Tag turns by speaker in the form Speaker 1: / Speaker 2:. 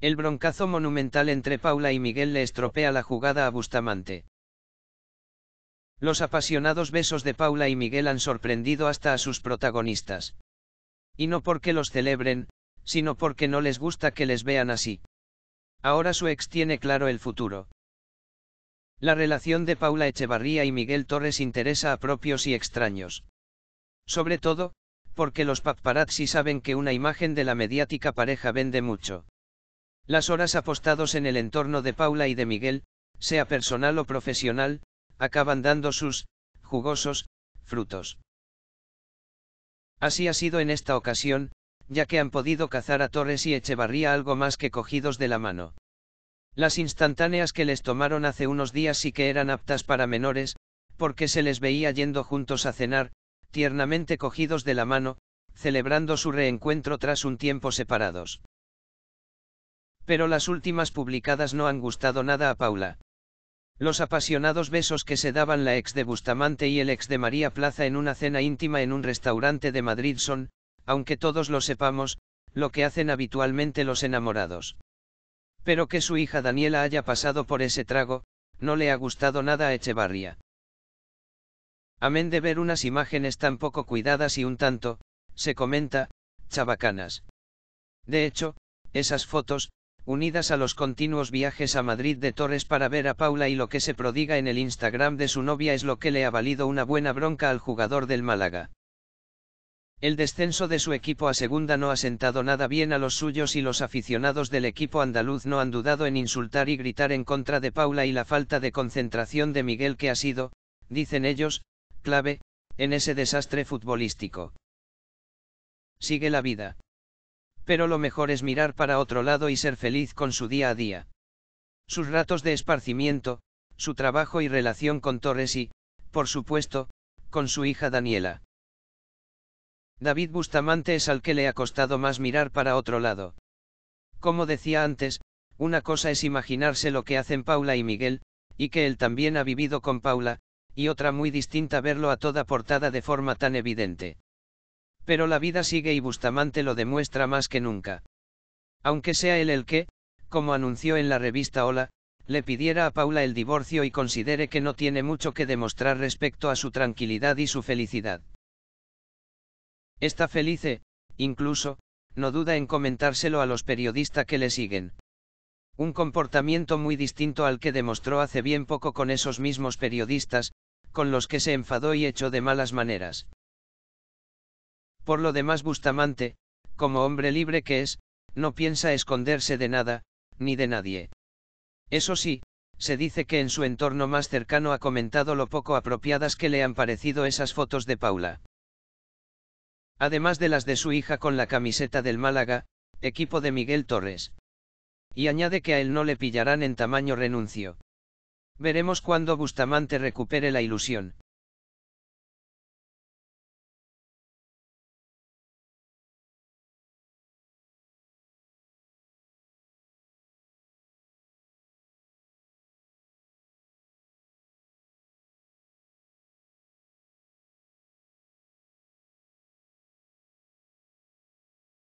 Speaker 1: El broncazo monumental entre Paula y Miguel le estropea la jugada a Bustamante. Los apasionados besos de Paula y Miguel han sorprendido hasta a sus protagonistas. Y no porque los celebren, sino porque no les gusta que les vean así. Ahora su ex tiene claro el futuro. La relación de Paula Echevarría y Miguel Torres interesa a propios y extraños. Sobre todo, porque los paparazzi saben que una imagen de la mediática pareja vende mucho. Las horas apostados en el entorno de Paula y de Miguel, sea personal o profesional, acaban dando sus, jugosos, frutos. Así ha sido en esta ocasión, ya que han podido cazar a Torres y Echevarría algo más que cogidos de la mano. Las instantáneas que les tomaron hace unos días sí que eran aptas para menores, porque se les veía yendo juntos a cenar, tiernamente cogidos de la mano, celebrando su reencuentro tras un tiempo separados pero las últimas publicadas no han gustado nada a Paula. Los apasionados besos que se daban la ex de Bustamante y el ex de María Plaza en una cena íntima en un restaurante de Madrid son, aunque todos lo sepamos, lo que hacen habitualmente los enamorados. Pero que su hija Daniela haya pasado por ese trago, no le ha gustado nada a Echevarría. Amén de ver unas imágenes tan poco cuidadas y un tanto, se comenta, chabacanas. De hecho, esas fotos, unidas a los continuos viajes a Madrid de Torres para ver a Paula y lo que se prodiga en el Instagram de su novia es lo que le ha valido una buena bronca al jugador del Málaga. El descenso de su equipo a segunda no ha sentado nada bien a los suyos y los aficionados del equipo andaluz no han dudado en insultar y gritar en contra de Paula y la falta de concentración de Miguel que ha sido, dicen ellos, clave, en ese desastre futbolístico. Sigue la vida pero lo mejor es mirar para otro lado y ser feliz con su día a día. Sus ratos de esparcimiento, su trabajo y relación con Torres y, por supuesto, con su hija Daniela. David Bustamante es al que le ha costado más mirar para otro lado. Como decía antes, una cosa es imaginarse lo que hacen Paula y Miguel, y que él también ha vivido con Paula, y otra muy distinta verlo a toda portada de forma tan evidente. Pero la vida sigue y Bustamante lo demuestra más que nunca. Aunque sea él el que, como anunció en la revista Hola, le pidiera a Paula el divorcio y considere que no tiene mucho que demostrar respecto a su tranquilidad y su felicidad. Está feliz, incluso, no duda en comentárselo a los periodistas que le siguen. Un comportamiento muy distinto al que demostró hace bien poco con esos mismos periodistas, con los que se enfadó y echó de malas maneras. Por lo demás Bustamante, como hombre libre que es, no piensa esconderse de nada, ni de nadie. Eso sí, se dice que en su entorno más cercano ha comentado lo poco apropiadas que le han parecido esas fotos de Paula. Además de las de su hija con la camiseta del Málaga, equipo de Miguel Torres. Y añade que a él no le pillarán en tamaño renuncio. Veremos cuando Bustamante recupere la ilusión.